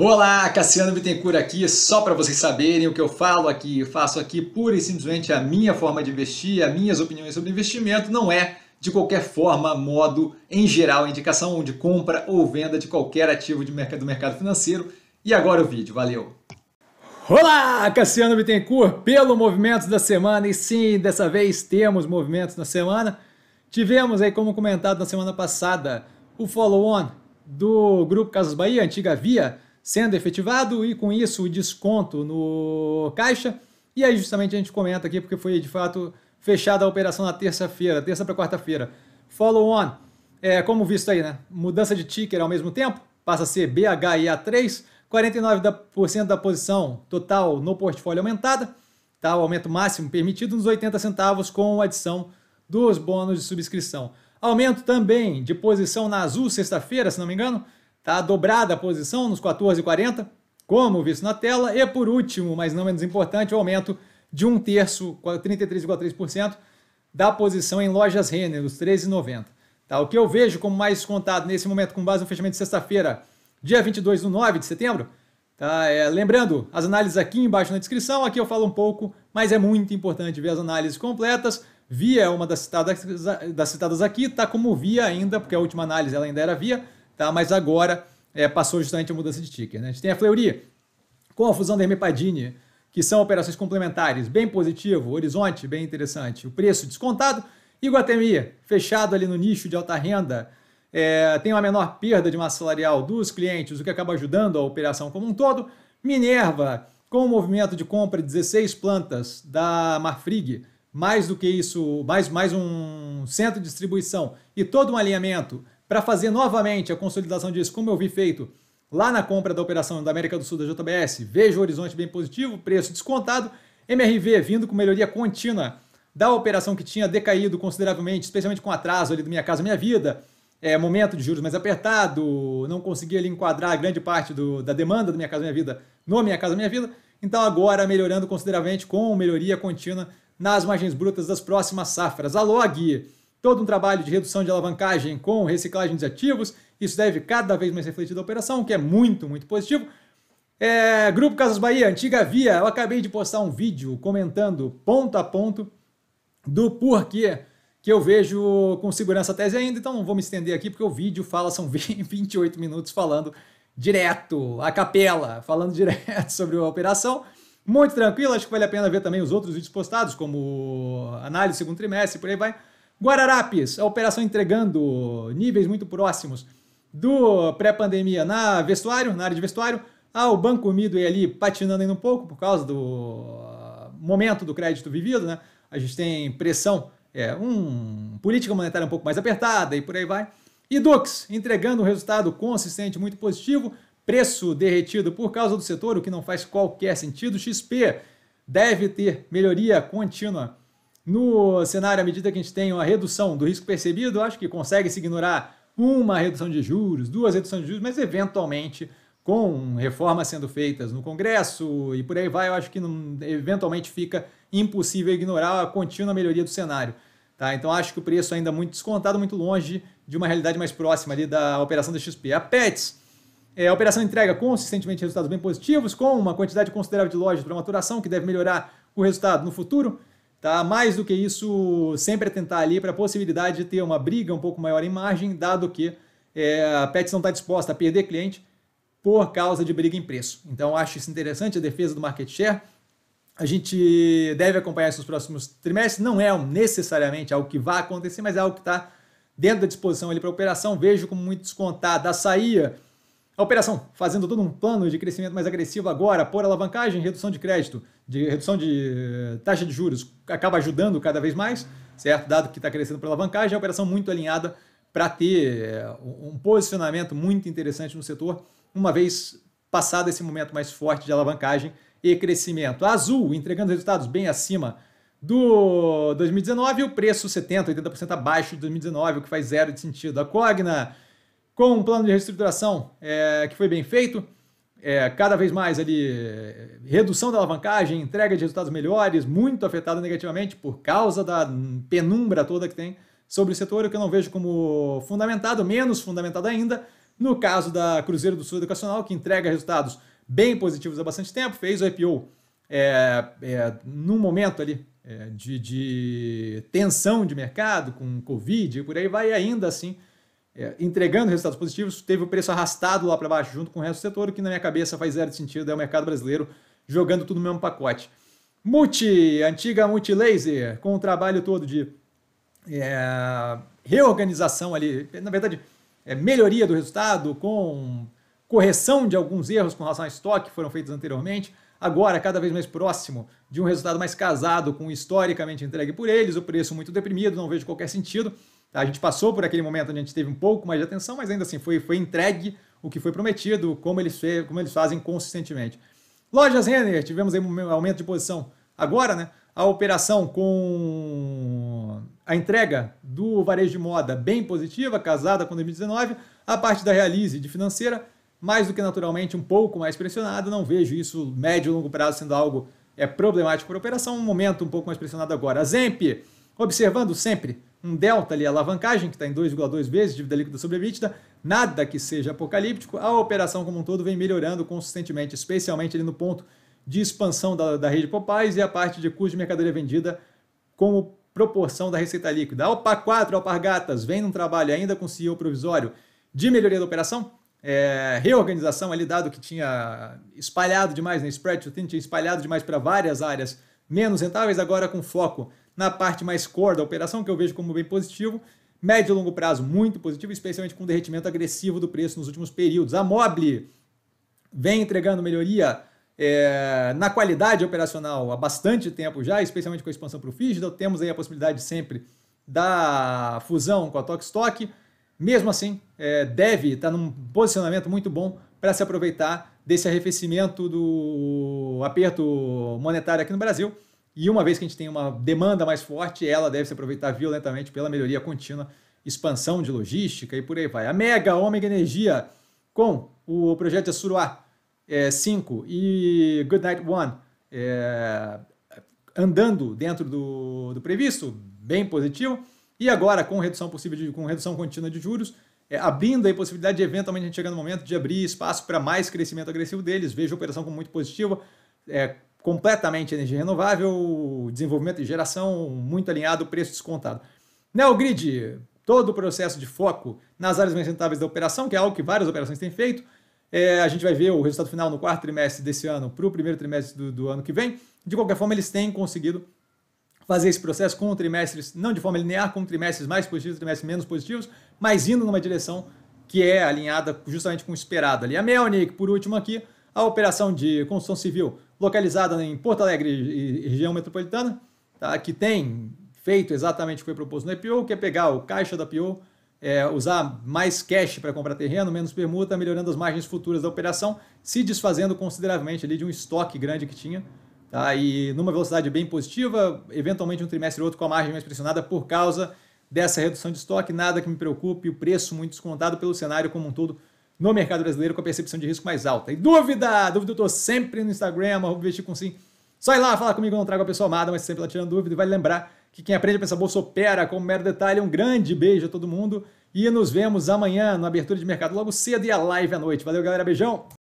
Olá, Cassiano Bittencourt aqui, só para vocês saberem o que eu falo aqui, eu faço aqui pura e simplesmente a minha forma de investir, as minhas opiniões sobre investimento, não é de qualquer forma, modo, em geral, indicação de compra ou venda de qualquer ativo de mercado, do mercado financeiro. E agora o vídeo, valeu! Olá, Cassiano Bittencourt, pelo Movimentos da Semana, e sim, dessa vez temos Movimentos na Semana. Tivemos aí, como comentado na semana passada, o follow-on do Grupo Casas Bahia, antiga Via, sendo efetivado e com isso o desconto no caixa. E aí justamente a gente comenta aqui porque foi de fato fechada a operação na terça-feira, terça, para quarta-feira. Follow on, é, como visto aí, né? Mudança de ticker ao mesmo tempo, passa a ser BHIA3, 49% da posição total no portfólio aumentada, tá? O aumento máximo permitido nos 80 centavos com adição dos bônus de subscrição. Aumento também de posição na Azul sexta-feira, se não me engano, Tá dobrada a posição nos 14,40, como visto na tela. E por último, mas não menos importante, o aumento de um terço, 33,3%, da posição em lojas Renner, os 13,90. Tá? O que eu vejo como mais contado nesse momento, com base no fechamento de sexta-feira, dia 22 do 9 de setembro, tá? É, lembrando, as análises aqui embaixo na descrição, aqui eu falo um pouco, mas é muito importante ver as análises completas, via é uma das citadas, das citadas aqui, tá como via ainda, porque a última análise ela ainda era via, tá? mas agora é, passou justamente a mudança de ticker. Né? A gente tem a Fleury, com a fusão da Hermepadini, que são operações complementares, bem positivo, horizonte bem interessante, o preço descontado, Iguatemi, fechado ali no nicho de alta renda, é, tem uma menor perda de massa salarial dos clientes, o que acaba ajudando a operação como um todo. Minerva, com o movimento de compra de 16 plantas da Marfrig, mais do que isso, mais, mais um centro de distribuição e todo um alinhamento para fazer novamente a consolidação disso, como eu vi feito lá na compra da operação da América do Sul da JBS, vejo o horizonte bem positivo, preço descontado, MRV vindo com melhoria contínua da operação que tinha decaído consideravelmente, especialmente com atraso ali do Minha Casa Minha Vida, é, momento de juros mais apertado, não conseguia ali enquadrar grande parte do, da demanda do Minha Casa Minha Vida no Minha Casa Minha Vida, então agora melhorando consideravelmente com melhoria contínua nas margens brutas das próximas safras. A LOG todo um trabalho de redução de alavancagem com reciclagem dos ativos. Isso deve cada vez mais refletir da operação, o que é muito, muito positivo. É, Grupo Casas Bahia, antiga via, eu acabei de postar um vídeo comentando ponto a ponto do porquê que eu vejo com segurança a tese ainda, então não vou me estender aqui porque o vídeo fala, são 28 minutos falando direto, a capela, falando direto sobre a operação. Muito tranquilo, acho que vale a pena ver também os outros vídeos postados, como análise segundo trimestre, por aí vai. Guararapes, a operação entregando níveis muito próximos do pré-pandemia na vestuário, na área de vestuário. Ah, o Banco é ali patinando ainda um pouco por causa do ah, momento do crédito vivido, né? A gente tem pressão, é, um, política monetária um pouco mais apertada e por aí vai. E Dux entregando um resultado consistente, muito positivo, preço derretido por causa do setor, o que não faz qualquer sentido. XP deve ter melhoria contínua no cenário, à medida que a gente tem uma redução do risco percebido, acho que consegue-se ignorar uma redução de juros, duas reduções de juros, mas eventualmente, com reformas sendo feitas no Congresso e por aí vai, eu acho que não, eventualmente fica impossível ignorar a contínua melhoria do cenário. Tá? Então acho que o preço ainda é muito descontado, muito longe de uma realidade mais próxima ali da operação da XP. A Pets, é, a operação entrega consistentemente resultados bem positivos, com uma quantidade considerável de lojas para maturação, que deve melhorar o resultado no futuro. Tá? Mais do que isso, sempre atentar é ali para a possibilidade de ter uma briga um pouco maior em margem, dado que é, a Pets não está disposta a perder cliente por causa de briga em preço. Então, acho isso interessante, a defesa do market share. A gente deve acompanhar isso nos próximos trimestres. Não é necessariamente algo que vai acontecer, mas é algo que está dentro da disposição ali para operação. Vejo como muito descontada A saída a operação, fazendo todo um plano de crescimento mais agressivo agora, por alavancagem, redução de crédito, de redução de eh, taxa de juros, acaba ajudando cada vez mais, certo? Dado que está crescendo por alavancagem, é uma operação muito alinhada para ter eh, um posicionamento muito interessante no setor, uma vez passado esse momento mais forte de alavancagem e crescimento. A Azul entregando resultados bem acima do 2019, o preço 70, 80% abaixo de 2019, o que faz zero de sentido. A Cogna com um plano de reestruturação é, que foi bem feito, é, cada vez mais ali é, redução da alavancagem, entrega de resultados melhores, muito afetada negativamente por causa da penumbra toda que tem sobre o setor, o que eu não vejo como fundamentado, menos fundamentado ainda, no caso da Cruzeiro do Sul Educacional, que entrega resultados bem positivos há bastante tempo, fez o IPO é, é, num momento ali é, de, de, tensão de mercado, com Covid e por aí vai, e ainda assim é, entregando resultados positivos, teve o preço arrastado lá para baixo junto com o resto do setor, o que na minha cabeça faz zero sentido, é o mercado brasileiro jogando tudo no mesmo pacote. Multi, antiga Multilaser, com o trabalho todo de é, reorganização ali, na verdade, é, melhoria do resultado com correção de alguns erros com relação a estoque que foram feitos anteriormente, agora cada vez mais próximo de um resultado mais casado com o historicamente entregue por eles, o preço muito deprimido, não vejo qualquer sentido. A gente passou por aquele momento onde a gente teve um pouco mais de atenção, mas ainda assim foi, foi entregue o que foi prometido, como eles, como eles fazem consistentemente. Lojas Renner, tivemos aí um aumento de posição agora, né? A operação com a entrega do varejo de moda bem positiva, casada com 2019, a parte da Realize de financeira, mais do que naturalmente um pouco mais pressionada, não vejo isso médio e longo prazo sendo algo é problemático para a operação, um momento um pouco mais pressionado agora. A Zemp, observando sempre um delta ali, a alavancagem, que está em 2,2 vezes dívida líquida sobre EBITDA, nada que seja apocalíptico, a operação como um todo vem melhorando consistentemente, especialmente ali no ponto de expansão da, da rede Popais e a parte de custo de mercadoria vendida como proporção da receita líquida. A OPA 4, a Alpargatas, vem num trabalho ainda com CEO provisório de melhoria da operação, é, reorganização ali, dado que tinha espalhado demais, né, spread, tinha espalhado demais para várias áreas menos rentáveis, agora com foco na parte mais core da operação, que eu vejo como bem positivo. Médio e longo prazo, muito positivo, especialmente com o derretimento agressivo do preço nos últimos períodos. A Mobile vem entregando melhoria é, na qualidade operacional há bastante tempo já, especialmente com a expansão para o Fígida. Temos aí a possibilidade sempre da fusão com a Tokstok. Mesmo assim, é, deve estar tá num posicionamento muito bom para se aproveitar desse arrefecimento do aperto monetário aqui no Brasil e uma vez que a gente tem uma demanda mais forte, ela deve se aproveitar violentamente pela melhoria contínua, expansão de logística e por aí vai. A Mega Ômega Energia com o projeto de 5 é, e Goodnight One é, andando dentro do, do, previsto, bem positivo. E agora, com redução possível de, com redução contínua de juros, é, abrindo a possibilidade de eventualmente a gente chegar no momento de abrir espaço para mais crescimento agressivo deles. Vejo a operação como muito positiva. É, completamente energia renovável, desenvolvimento e geração muito alinhado, preço descontado. Neogrid, todo o processo de foco nas áreas mais rentáveis da operação, que é algo que várias operações têm feito. É, a gente vai ver o resultado final no quarto trimestre desse ano para o primeiro trimestre do, do ano que vem. De qualquer forma, eles têm conseguido fazer esse processo com trimestres, não de forma linear, com trimestres mais positivos, trimestres menos positivos, mas indo numa direção que é alinhada justamente com o esperado ali. A Melnick, por último aqui, a operação de construção civil localizada em Porto Alegre e região metropolitana, tá? que tem feito exatamente o que foi proposto no IPO, que é pegar o caixa da IPO, é, usar mais cash para comprar terreno, menos permuta, melhorando as margens futuras da operação, se desfazendo consideravelmente ali de um estoque grande que tinha, tá? e numa velocidade bem positiva, eventualmente um trimestre ou outro com a margem mais pressionada por causa dessa redução de estoque, nada que me preocupe, o preço muito descontado pelo cenário como um todo no mercado brasileiro com a percepção de risco mais alta. E dúvida? Dúvida eu tô sempre no Instagram, vestir com sim. Só ir lá, falar comigo, eu não trago a pessoa amada, mas sempre lá tirando dúvida. E vai vale lembrar que quem aprende a pensar bolsa opera como mero detalhe. Um grande beijo a todo mundo e nos vemos amanhã na abertura de mercado logo cedo e a live à noite. Valeu, galera. Beijão!